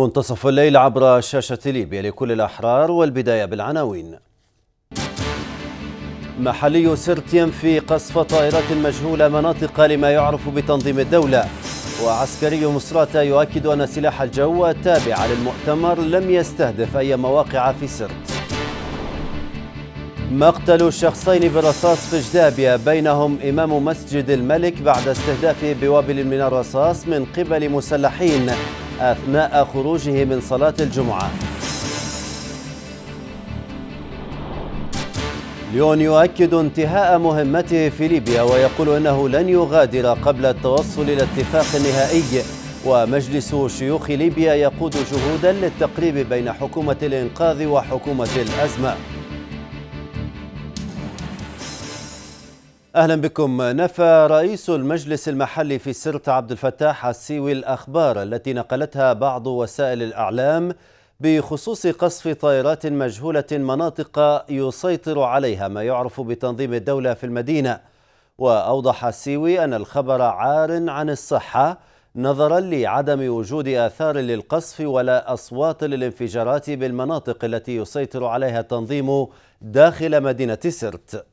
منتصف الليل عبر شاشة ليبيا لكل الأحرار والبداية بالعناوين محلي سرت ينفي قصف طائرات مجهولة مناطق لما يعرف بتنظيم الدولة وعسكري مصراتة يؤكد أن سلاح الجو التابع للمؤتمر لم يستهدف أي مواقع في سرت مقتل شخصين بالرصاص في جدابيا بينهم إمام مسجد الملك بعد استهدافه بوابل من الرصاص من قبل مسلحين أثناء خروجه من صلاة الجمعة ليون يؤكد انتهاء مهمته في ليبيا ويقول أنه لن يغادر قبل التوصل إلى اتفاق نهائي ومجلس شيوخ ليبيا يقود جهودا للتقريب بين حكومة الإنقاذ وحكومة الأزمة أهلا بكم نفى رئيس المجلس المحلي في سرت عبد الفتاح السيوي الأخبار التي نقلتها بعض وسائل الأعلام بخصوص قصف طائرات مجهولة مناطق يسيطر عليها ما يعرف بتنظيم الدولة في المدينة وأوضح السيوي أن الخبر عار عن الصحة نظرا لعدم وجود آثار للقصف ولا أصوات للانفجارات بالمناطق التي يسيطر عليها التنظيم داخل مدينة سرت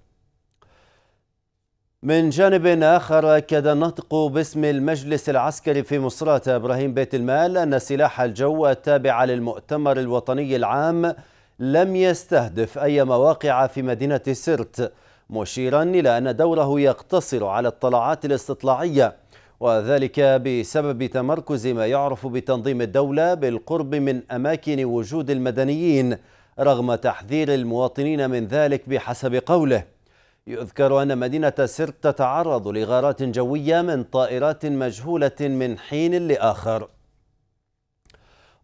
من جانب آخر أكد الناطق باسم المجلس العسكري في مصراتة إبراهيم بيت المال أن سلاح الجو التابع للمؤتمر الوطني العام لم يستهدف أي مواقع في مدينة سرت مشيرا إلى أن دوره يقتصر على الطلعات الاستطلاعية وذلك بسبب تمركز ما يعرف بتنظيم الدولة بالقرب من أماكن وجود المدنيين رغم تحذير المواطنين من ذلك بحسب قوله يذكر أن مدينة سرت تتعرض لغارات جوية من طائرات مجهولة من حين لآخر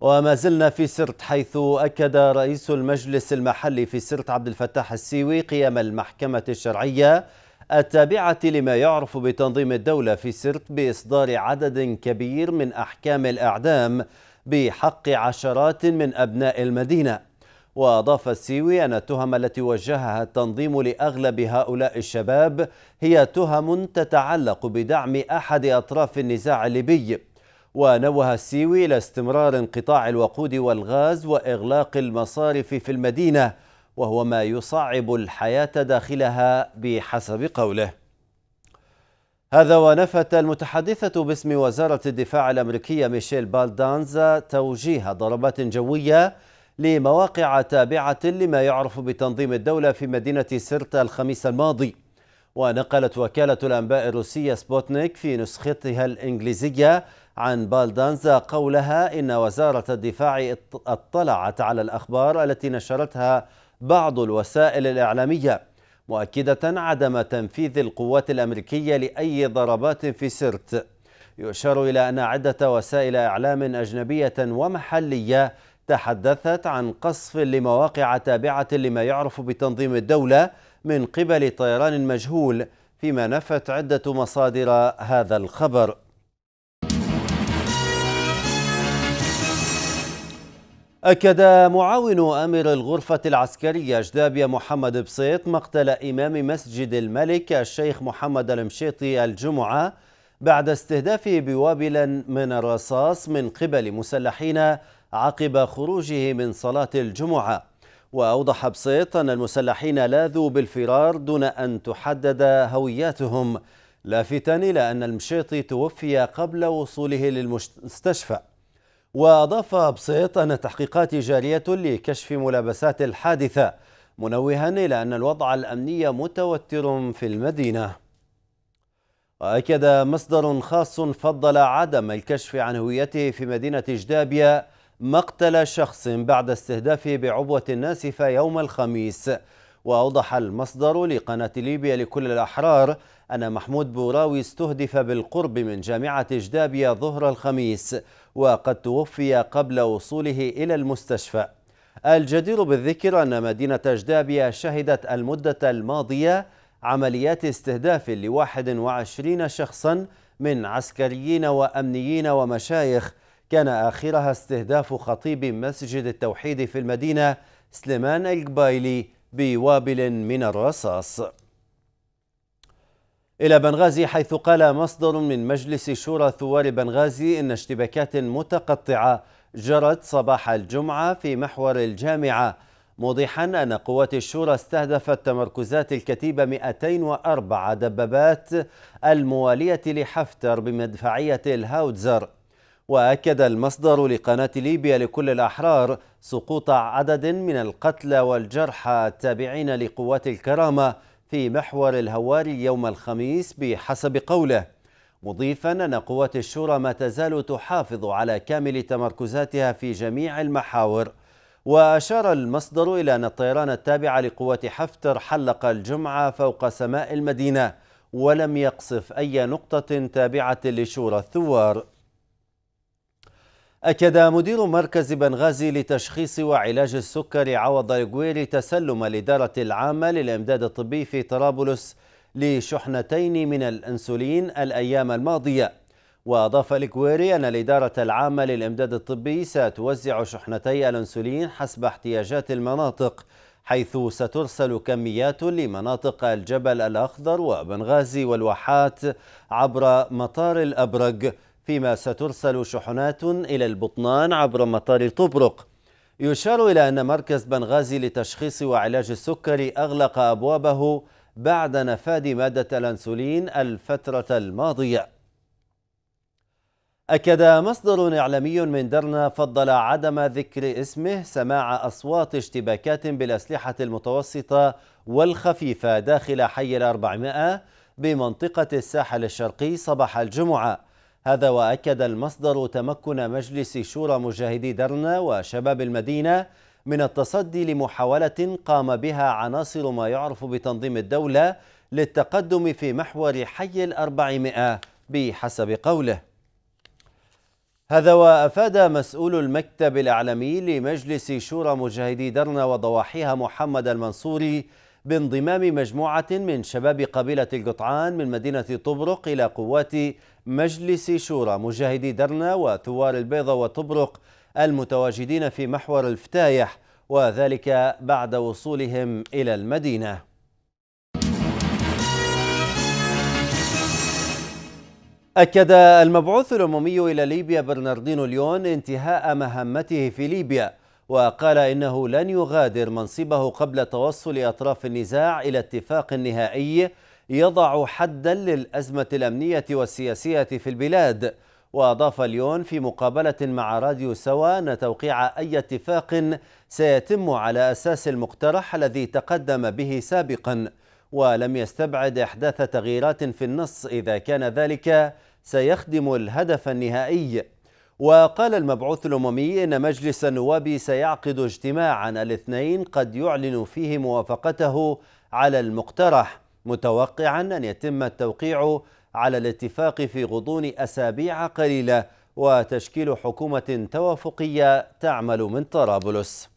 وما زلنا في سرت حيث أكد رئيس المجلس المحلي في سرت عبد الفتاح السيوي قيام المحكمة الشرعية التابعة لما يعرف بتنظيم الدولة في سرت بإصدار عدد كبير من أحكام الأعدام بحق عشرات من أبناء المدينة وأضاف السيوي أن التهم التي وجهها التنظيم لأغلب هؤلاء الشباب هي تهم تتعلق بدعم أحد أطراف النزاع الليبي ونوه السيوي إلى استمرار انقطاع الوقود والغاز وإغلاق المصارف في المدينة وهو ما يصعب الحياة داخلها بحسب قوله هذا ونفت المتحدثة باسم وزارة الدفاع الأمريكية ميشيل بالدانزا توجيه ضربات جوية لمواقع تابعة لما يعرف بتنظيم الدولة في مدينة سرت الخميس الماضي ونقلت وكالة الأنباء الروسية سبوتنيك في نسختها الإنجليزية عن بالدانزا قولها إن وزارة الدفاع اطلعت على الأخبار التي نشرتها بعض الوسائل الإعلامية مؤكدة عدم تنفيذ القوات الأمريكية لأي ضربات في سرت يشار إلى أن عدة وسائل إعلام أجنبية ومحلية تحدثت عن قصف لمواقع تابعة لما يعرف بتنظيم الدولة من قبل طيران مجهول فيما نفت عدة مصادر هذا الخبر أكد معاون أمر الغرفة العسكرية جدابية محمد بسيط مقتل إمام مسجد الملك الشيخ محمد المشيطي الجمعة بعد استهدافه بوابل من الرصاص من قبل مسلحين عقب خروجه من صلاة الجمعة وأوضح بسيط أن المسلحين لاذوا بالفرار دون أن تحدد هوياتهم لافتا إلى أن المشيطي توفي قبل وصوله للمستشفى وأضاف بسيط أن التحقيقات جارية لكشف ملابسات الحادثة منوها إلى أن الوضع الأمني متوتر في المدينة وأكد مصدر خاص فضل عدم الكشف عن هويته في مدينة جدابيا مقتل شخص بعد استهدافه بعبوة ناسفة يوم الخميس وأوضح المصدر لقناة ليبيا لكل الأحرار أن محمود بوراوي استهدف بالقرب من جامعة جدابية ظهر الخميس وقد توفي قبل وصوله إلى المستشفى الجدير بالذكر أن مدينة جدابية شهدت المدة الماضية عمليات استهداف لواحد وعشرين شخصا من عسكريين وأمنيين ومشايخ كان آخرها استهداف خطيب مسجد التوحيد في المدينة سليمان القبايلي بوابل من الرصاص إلى بنغازي حيث قال مصدر من مجلس شورى ثوار بنغازي إن اشتباكات متقطعة جرت صباح الجمعة في محور الجامعة موضحا أن قوات الشورى استهدفت تمركزات الكتيبة 204 دبابات الموالية لحفتر بمدفعية الهاوتزر وأكد المصدر لقناة ليبيا لكل الأحرار سقوط عدد من القتلى والجرحى التابعين لقوات الكرامة في محور الهواري يوم الخميس بحسب قوله مضيفا أن قوات الشورى ما تزال تحافظ على كامل تمركزاتها في جميع المحاور وأشار المصدر إلى أن الطيران التابع لقوات حفتر حلق الجمعة فوق سماء المدينة ولم يقصف أي نقطة تابعة لشورى الثوار أكد مدير مركز بنغازي لتشخيص وعلاج السكر عوض الجويري تسلم الإدارة العامة للإمداد الطبي في طرابلس لشحنتين من الأنسولين الأيام الماضية وأضاف الجويري أن الإدارة العامة للإمداد الطبي ستوزع شحنتي الأنسولين حسب احتياجات المناطق حيث سترسل كميات لمناطق الجبل الأخضر وبنغازي والواحات عبر مطار الأبرق فيما سترسل شحنات إلى البطنان عبر مطار طبرق يشار إلى أن مركز بنغازي لتشخيص وعلاج السكري أغلق أبوابه بعد نفاد مادة الأنسولين الفترة الماضية أكد مصدر إعلامي من درنا فضل عدم ذكر اسمه سماع أصوات اشتباكات بالأسلحة المتوسطة والخفيفة داخل حي الأربعمائة بمنطقة الساحل الشرقي صباح الجمعة هذا وأكد المصدر تمكن مجلس شورى مجاهدي درنا وشباب المدينة من التصدي لمحاولة قام بها عناصر ما يعرف بتنظيم الدولة للتقدم في محور حي الأربعمائة بحسب قوله هذا وأفاد مسؤول المكتب الأعلامي لمجلس شورى مجاهدي درنا وضواحيها محمد المنصوري بانضمام مجموعة من شباب قبيلة القطعان من مدينة طبرق إلى قوات مجلس شورى مجاهدي درنا وثوار البيضة وطبرق المتواجدين في محور الفتايح وذلك بعد وصولهم إلى المدينة أكد المبعوث الأممي إلى ليبيا برناردينو ليون انتهاء مهمته في ليبيا وقال إنه لن يغادر منصبه قبل توصل أطراف النزاع إلى اتفاق نهائي يضع حدا للأزمة الأمنية والسياسية في البلاد وأضاف اليون في مقابلة مع راديو سوا أن توقيع أي اتفاق سيتم على أساس المقترح الذي تقدم به سابقا ولم يستبعد إحداث تغييرات في النص إذا كان ذلك سيخدم الهدف النهائي وقال المبعوث الأممي إن مجلس النواب سيعقد اجتماعا الاثنين قد يعلن فيه موافقته على المقترح متوقعا أن يتم التوقيع على الاتفاق في غضون أسابيع قليلة وتشكيل حكومة توافقية تعمل من طرابلس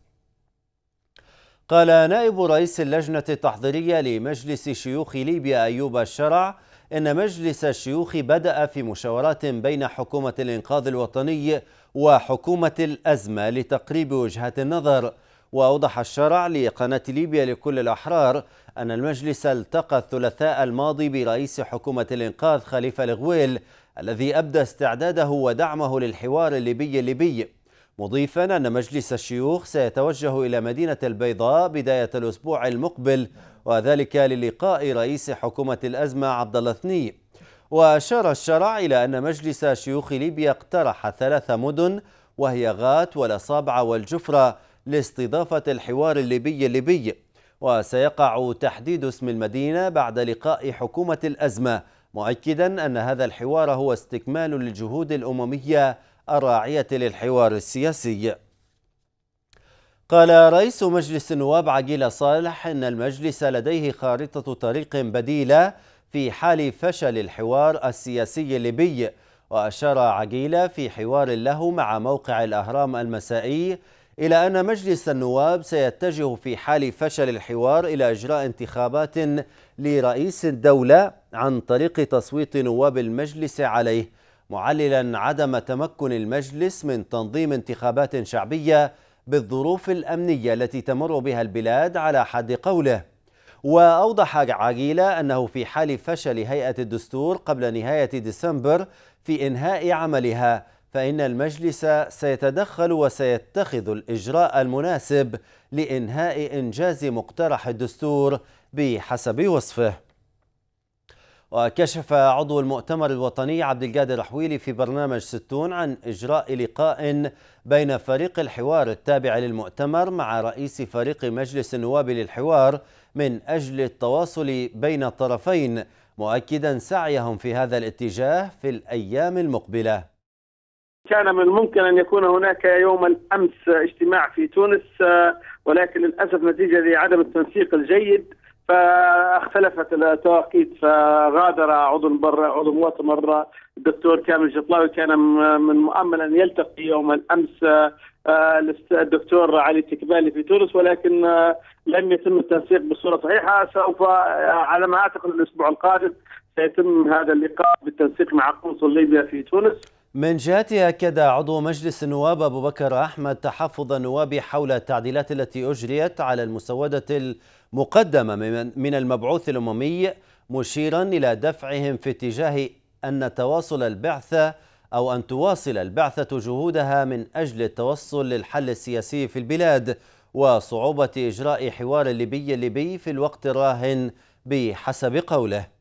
قال نائب رئيس اللجنة التحضيرية لمجلس شيوخ ليبيا أيوب الشرع إن مجلس الشيوخ بدأ في مشاورات بين حكومة الإنقاذ الوطني وحكومة الأزمة لتقريب وجهة النظر وأوضح الشرع لقناة ليبيا لكل الأحرار أن المجلس التقى الثلاثاء الماضي برئيس حكومة الإنقاذ خليفة الغويل الذي أبدى استعداده ودعمه للحوار الليبي الليبي مضيفا أن مجلس الشيوخ سيتوجه إلى مدينة البيضاء بداية الأسبوع المقبل وذلك للقاء رئيس حكومة الأزمة عبد الله ثني وأشار الشرع إلى أن مجلس شيوخ ليبيا اقترح ثلاث مدن وهي غات والأصابع والجفرة لاستضافة الحوار الليبي الليبي وسيقع تحديد اسم المدينة بعد لقاء حكومة الأزمة مؤكدا أن هذا الحوار هو استكمال للجهود الأممية الراعية للحوار السياسي قال رئيس مجلس النواب عقيل صالح أن المجلس لديه خارطة طريق بديلة في حال فشل الحوار السياسي الليبي وأشار عقيل في حوار له مع موقع الأهرام المسائي إلى أن مجلس النواب سيتجه في حال فشل الحوار إلى إجراء انتخابات لرئيس الدولة عن طريق تصويت نواب المجلس عليه معللا عدم تمكن المجلس من تنظيم انتخابات شعبية بالظروف الأمنية التي تمر بها البلاد على حد قوله وأوضح عقيلة أنه في حال فشل هيئة الدستور قبل نهاية ديسمبر في إنهاء عملها فإن المجلس سيتدخل وسيتخذ الإجراء المناسب لإنهاء إنجاز مقترح الدستور بحسب وصفه وكشف عضو المؤتمر الوطني عبد القادر حويلي في برنامج ستون عن إجراء لقاء بين فريق الحوار التابع للمؤتمر مع رئيس فريق مجلس النواب للحوار من أجل التواصل بين الطرفين مؤكدا سعيهم في هذا الاتجاه في الأيام المقبلة كان من الممكن ان يكون هناك يوم الامس اجتماع في تونس آه، ولكن للاسف نتيجه لعدم التنسيق الجيد فاختلفت التواقيت فغادر عضو البر عضو مؤتمر الدكتور كامل الجطلاوي كان من مؤمل ان يلتقي يوم الامس آه، الدكتور علي التكبالي في تونس ولكن آه، لم يتم التنسيق بصوره صحيحه سوف على ما اعتقد الاسبوع القادم سيتم هذا اللقاء بالتنسيق مع قنصل ليبيا في تونس من جهتها أكد عضو مجلس النواب أبو بكر أحمد تحفظ النواب حول التعديلات التي أجريت على المسودة المقدمة من المبعوث الأممي مشيرا إلى دفعهم في اتجاه أن تواصل البعثة أو أن تواصل البعثة جهودها من أجل التوصل للحل السياسي في البلاد وصعوبة إجراء حوار الليبي الليبي في الوقت الراهن بحسب قوله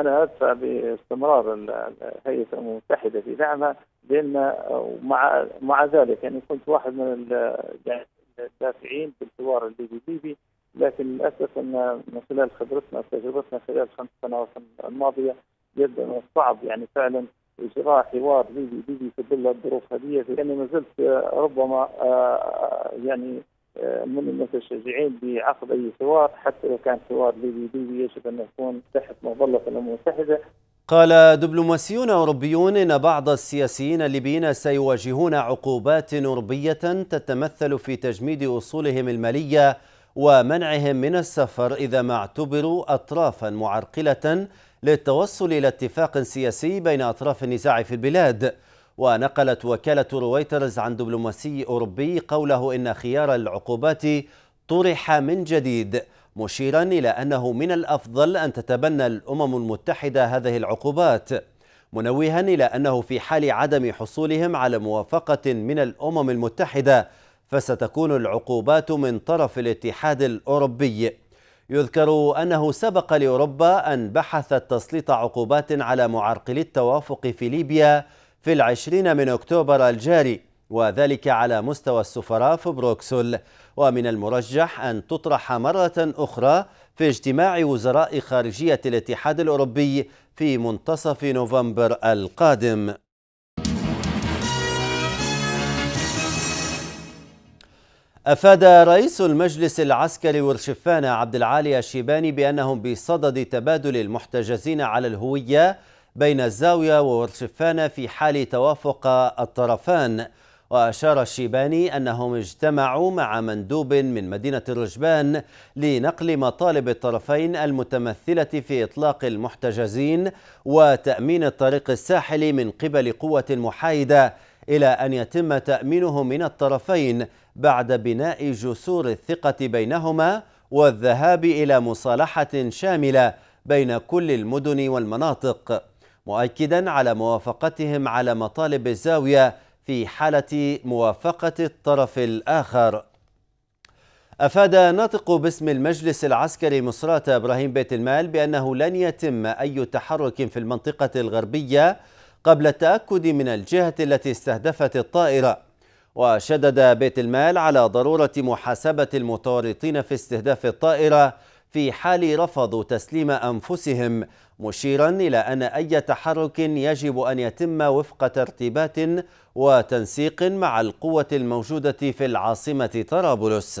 انا ادفع باستمرار الهيئه الامم المتحده في دعمها لان ومع مع ذلك يعني كنت واحد من الدافعين في الحوار الليبي ليبي لكن للاسف ان من خلال خبرتنا وتجربتنا خلال الخمس سنوات الماضيه جدا من الصعب يعني فعلا اجراء حوار ليبي ليبي في ظل الظروف هذه لاني ما زلت ربما آه، يعني آه، من المتشجعين بعقد اي حوار حتى لو كان حوار ليبي ليبي يجب ان يكون تحت مظله الامم المتحده قال دبلوماسيون أوروبيون إن بعض السياسيين الليبيين سيواجهون عقوبات أوروبية تتمثل في تجميد أصولهم المالية ومنعهم من السفر إذا ما اعتبروا أطرافا معرقلة للتوصل إلى اتفاق سياسي بين أطراف النزاع في البلاد ونقلت وكالة رويترز عن دبلوماسي أوروبي قوله إن خيار العقوبات طرح من جديد مشيرا إلى أنه من الأفضل أن تتبنى الأمم المتحدة هذه العقوبات منوها إلى أنه في حال عدم حصولهم على موافقة من الأمم المتحدة فستكون العقوبات من طرف الاتحاد الأوروبي يذكر أنه سبق لأوروبا أن بحثت تسليط عقوبات على معرقلي التوافق في ليبيا في العشرين من أكتوبر الجاري وذلك على مستوى السفراء في بروكسل ومن المرجح أن تطرح مرة أخرى في اجتماع وزراء خارجية الاتحاد الأوروبي في منتصف نوفمبر القادم أفاد رئيس المجلس العسكري ورشفان عبد العالي الشيباني بأنهم بصدد تبادل المحتجزين على الهوية بين الزاوية وورشفانا في حال توافق الطرفان وأشار الشيباني أنهم اجتمعوا مع مندوب من مدينة الرجبان لنقل مطالب الطرفين المتمثلة في إطلاق المحتجزين وتأمين الطريق الساحلي من قبل قوة محايدة إلى أن يتم تأمينه من الطرفين بعد بناء جسور الثقة بينهما والذهاب إلى مصالحة شاملة بين كل المدن والمناطق مؤكدا على موافقتهم على مطالب الزاوية في حالة موافقة الطرف الآخر أفاد ناطق باسم المجلس العسكري مصرات إبراهيم بيت المال بأنه لن يتم أي تحرك في المنطقة الغربية قبل التأكد من الجهة التي استهدفت الطائرة وشدد بيت المال على ضرورة محاسبة المتورطين في استهداف الطائرة في حال رفضوا تسليم أنفسهم مشيرا إلى أن أي تحرك يجب أن يتم وفق ترتيبات وتنسيق مع القوة الموجودة في العاصمة طرابلس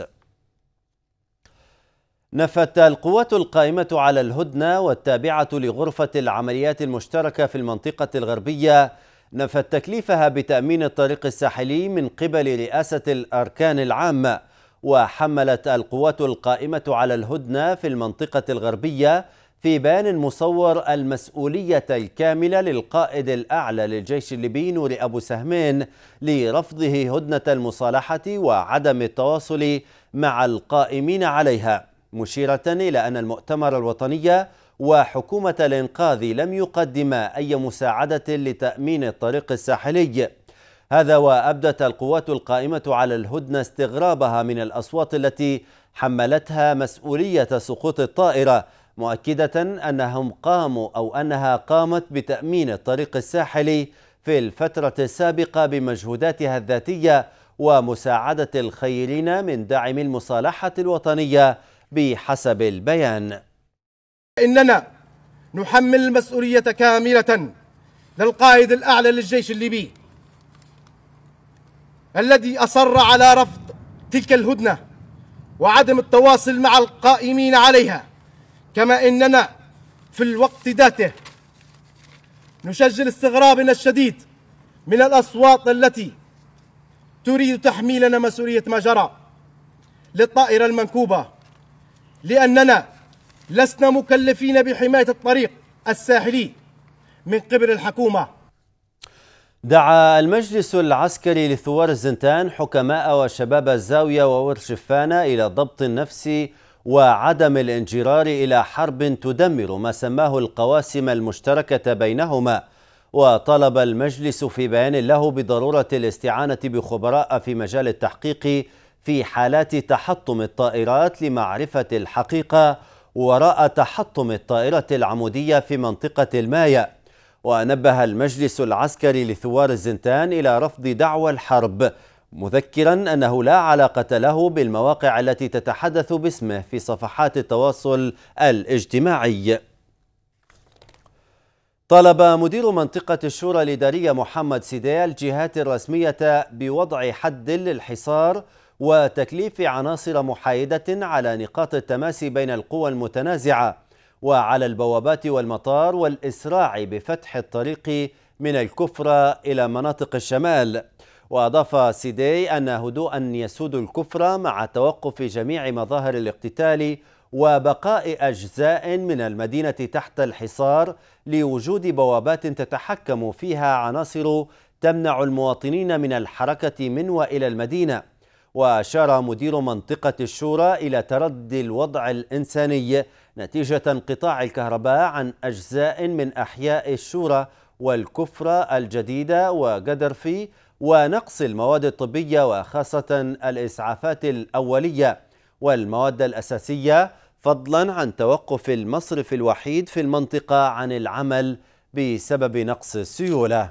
نفت القوات القائمة على الهدنة والتابعة لغرفة العمليات المشتركة في المنطقة الغربية نفت تكليفها بتأمين الطريق الساحلي من قبل رئاسة الأركان العامة وحملت القوات القائمة على الهدنة في المنطقة الغربية في بيان مصور المسؤولية الكاملة للقائد الأعلى للجيش الليبي نور أبو سهمين لرفضه هدنة المصالحة وعدم التواصل مع القائمين عليها مشيرة إلى أن المؤتمر الوطني وحكومة الإنقاذ لم يقدما أي مساعدة لتأمين الطريق الساحلي هذا وأبدت القوات القائمة على الهدنة استغرابها من الأصوات التي حملتها مسؤولية سقوط الطائرة مؤكدة أنهم قاموا أو أنها قامت بتأمين الطريق الساحلي في الفترة السابقة بمجهوداتها الذاتية ومساعدة الخيرين من دعم المصالحة الوطنية بحسب البيان إننا نحمل المسؤولية كاملة للقائد الأعلى للجيش الليبي الذي أصر على رفض تلك الهدنة وعدم التواصل مع القائمين عليها كما اننا في الوقت ذاته نسجل استغرابنا الشديد من الاصوات التي تريد تحميلنا مسؤوليه ما جرى للطائره المنكوبه لاننا لسنا مكلفين بحمايه الطريق الساحلي من قبل الحكومه دعا المجلس العسكري لثوار الزنتان حكماء وشباب الزاويه وورشفانا الى ضبط النفس وعدم الانجرار إلى حرب تدمر ما سماه القواسم المشتركة بينهما وطلب المجلس في بيان له بضرورة الاستعانة بخبراء في مجال التحقيق في حالات تحطم الطائرات لمعرفة الحقيقة وراء تحطم الطائرة العمودية في منطقة المايا ونبه المجلس العسكري لثوار الزنتان إلى رفض دعوى الحرب مذكرا أنه لا علاقة له بالمواقع التي تتحدث باسمه في صفحات التواصل الاجتماعي طلب مدير منطقة الشورى الإدارية محمد سيدي الجهات الرسمية بوضع حد للحصار وتكليف عناصر محايدة على نقاط التماس بين القوى المتنازعة وعلى البوابات والمطار والإسراع بفتح الطريق من الكفرة إلى مناطق الشمال وأضاف سيدي أن هدوءا يسود الكفر مع توقف جميع مظاهر الاقتتال وبقاء أجزاء من المدينة تحت الحصار لوجود بوابات تتحكم فيها عناصر تمنع المواطنين من الحركة من وإلى المدينة وأشار مدير منطقة الشورى إلى تردي الوضع الإنساني نتيجة انقطاع الكهرباء عن أجزاء من أحياء الشورى والكفرة الجديدة وقدر في ونقص المواد الطبية وخاصة الإسعافات الأولية والمواد الأساسية فضلا عن توقف المصرف الوحيد في المنطقة عن العمل بسبب نقص السيولة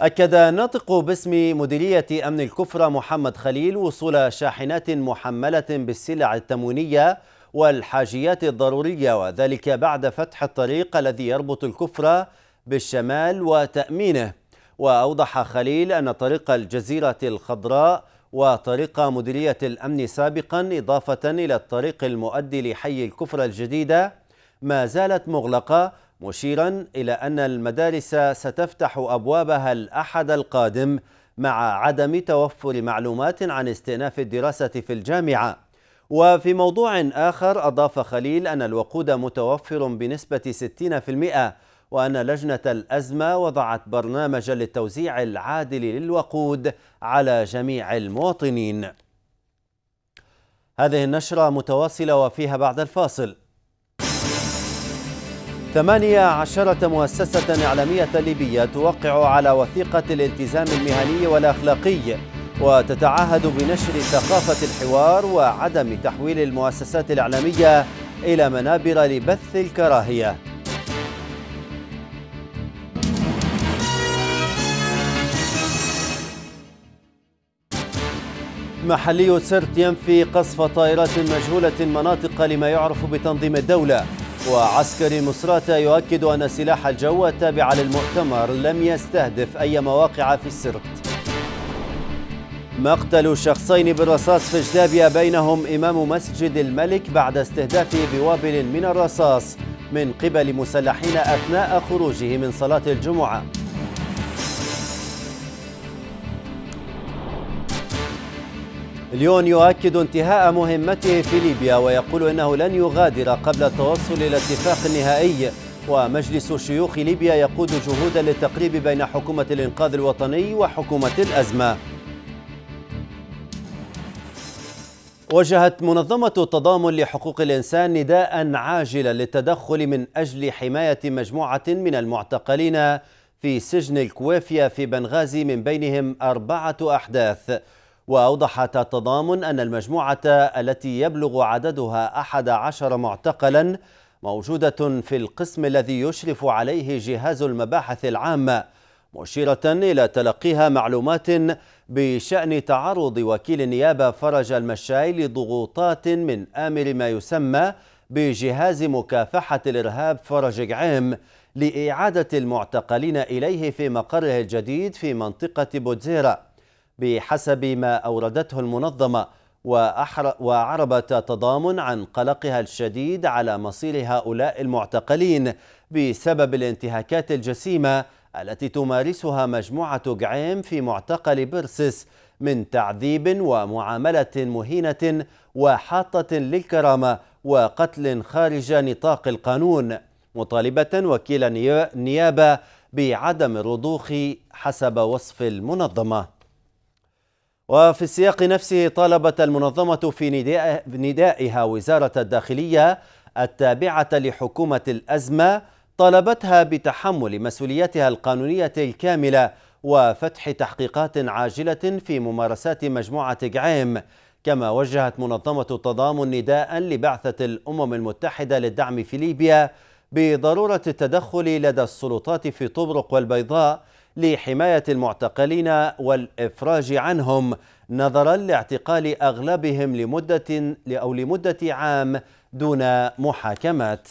أكد ناطق باسم مديرية أمن الكفرة محمد خليل وصول شاحنات محملة بالسلع التموينية والحاجيات الضرورية وذلك بعد فتح الطريق الذي يربط الكفرة بالشمال وتأمينه وأوضح خليل أن طريق الجزيرة الخضراء وطريق مديرية الأمن سابقا إضافة إلى الطريق المؤدي لحي الكفرة الجديدة ما زالت مغلقة مشيرا إلى أن المدارس ستفتح أبوابها الأحد القادم مع عدم توفر معلومات عن استئناف الدراسة في الجامعة وفي موضوع آخر أضاف خليل أن الوقود متوفر بنسبة 60% وأن لجنة الأزمة وضعت برنامجا للتوزيع العادل للوقود على جميع المواطنين هذه النشرة متواصلة وفيها بعد الفاصل ثمانية عشرة مؤسسة إعلامية ليبية توقع على وثيقة الالتزام المهني والأخلاقي وتتعهد بنشر ثقافة الحوار وعدم تحويل المؤسسات الإعلامية إلى منابر لبث الكراهية محلي سرت ينفي قصف طائرات مجهولة مناطق لما يعرف بتنظيم الدولة وعسكري مصراتة يؤكد أن سلاح الجو التابع للمؤتمر لم يستهدف أي مواقع في السرت مقتل شخصين بالرصاص في جدابيا بينهم إمام مسجد الملك بعد استهدافه بوابل من الرصاص من قبل مسلحين أثناء خروجه من صلاة الجمعة ليون يؤكد انتهاء مهمته في ليبيا ويقول انه لن يغادر قبل التوصل الى اتفاق نهائي ومجلس شيوخ ليبيا يقود جهودا للتقريب بين حكومه الانقاذ الوطني وحكومه الازمه وجهت منظمة التضامن لحقوق الإنسان نداء عاجلا للتدخل من أجل حماية مجموعة من المعتقلين في سجن الكويفيا في بنغازي من بينهم أربعة أحداث وأوضحت التضامن أن المجموعة التي يبلغ عددها أحد عشر معتقلا موجودة في القسم الذي يشرف عليه جهاز المباحث العامة مشيرة إلى تلقيها معلومات بشأن تعرض وكيل النيابة فرج المشاي لضغوطات من آمر ما يسمى بجهاز مكافحة الإرهاب فرج جعيم لإعادة المعتقلين إليه في مقره الجديد في منطقة بوتزيرا بحسب ما أوردته المنظمة وعربت تضامن عن قلقها الشديد على مصير هؤلاء المعتقلين بسبب الانتهاكات الجسيمة التي تمارسها مجموعة جعيم في معتقل برسس من تعذيب ومعاملة مهينة وحاطة للكرامة وقتل خارج نطاق القانون مطالبة وكيل النيابة بعدم الرضوخ حسب وصف المنظمة وفي السياق نفسه طالبت المنظمة في ندائها وزارة الداخلية التابعة لحكومة الأزمة طالبتها بتحمل مسؤوليتها القانونية الكاملة وفتح تحقيقات عاجلة في ممارسات مجموعة جعيم كما وجهت منظمة التضامن نداء لبعثة الأمم المتحدة للدعم في ليبيا بضرورة التدخل لدى السلطات في طبرق والبيضاء لحماية المعتقلين والإفراج عنهم نظرا لاعتقال أغلبهم لمدة أو لمدة عام دون محاكمات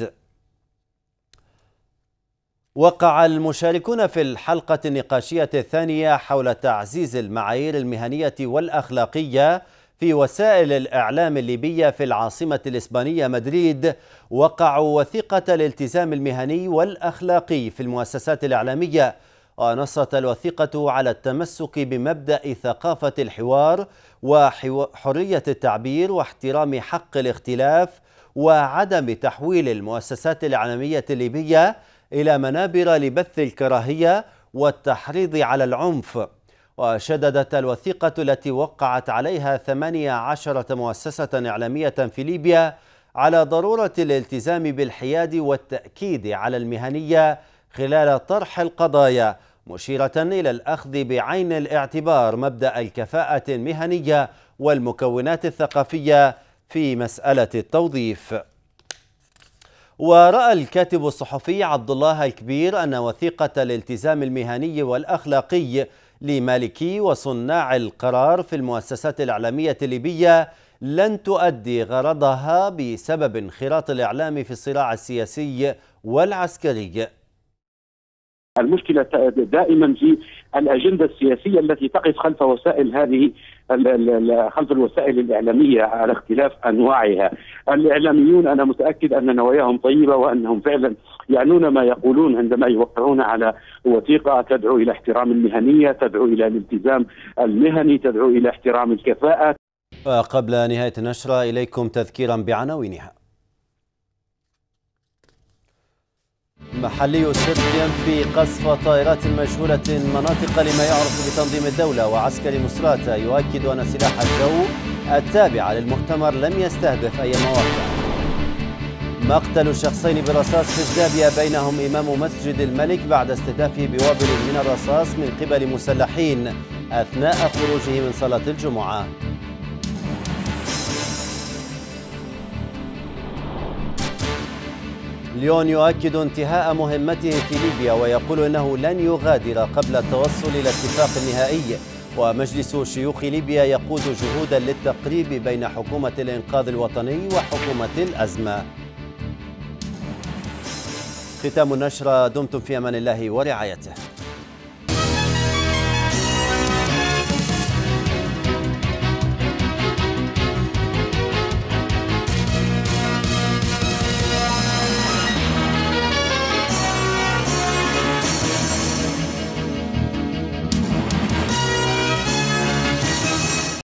وقع المشاركون في الحلقة النقاشية الثانية حول تعزيز المعايير المهنية والأخلاقية في وسائل الإعلام الليبية في العاصمة الإسبانية مدريد وقعوا وثيقة الالتزام المهني والأخلاقي في المؤسسات الإعلامية ونصت الوثيقة على التمسك بمبدأ ثقافة الحوار وحرية التعبير واحترام حق الاختلاف وعدم تحويل المؤسسات الإعلامية الليبية إلى منابر لبث الكراهية والتحريض على العنف وشددت الوثيقة التي وقعت عليها 18 مؤسسة إعلامية في ليبيا على ضرورة الالتزام بالحياد والتأكيد على المهنية خلال طرح القضايا مشيرة إلى الأخذ بعين الاعتبار مبدأ الكفاءة المهنية والمكونات الثقافية في مسألة التوظيف ورأى الكاتب الصحفي عبد الله الكبير أن وثيقة الالتزام المهني والأخلاقي لمالكي وصناع القرار في المؤسسات الإعلامية الليبية لن تؤدي غرضها بسبب انخراط الإعلام في الصراع السياسي والعسكري المشكله دائما في الاجنده السياسيه التي تقف خلف وسائل هذه خلف الوسائل الاعلاميه على اختلاف انواعها. الاعلاميون انا متاكد ان نواياهم طيبه وانهم فعلا يعنون ما يقولون عندما يوقعون على وثيقه تدعو الى احترام المهنيه، تدعو الى الالتزام المهني، تدعو الى احترام الكفاءه. قبل نهايه النشره اليكم تذكيرا بعناوينها. محلي سرب في قصف طائرات مجهولة مناطق لما يعرف بتنظيم الدولة وعسكري مصراتة يؤكد أن سلاح الجو التابع للمؤتمر لم يستهدف أي مواقع مقتل شخصين بالرصاص في الزابية بينهم إمام مسجد الملك بعد استهدافه بوابل من الرصاص من قبل مسلحين أثناء خروجه من صلاة الجمعة ليون يؤكد انتهاء مهمته في ليبيا ويقول انه لن يغادر قبل التوصل الى اتفاق نهائي ومجلس شيوخ ليبيا يقود جهودا للتقريب بين حكومه الانقاذ الوطني وحكومه الازمه. ختام النشره دمتم في امان الله ورعايته.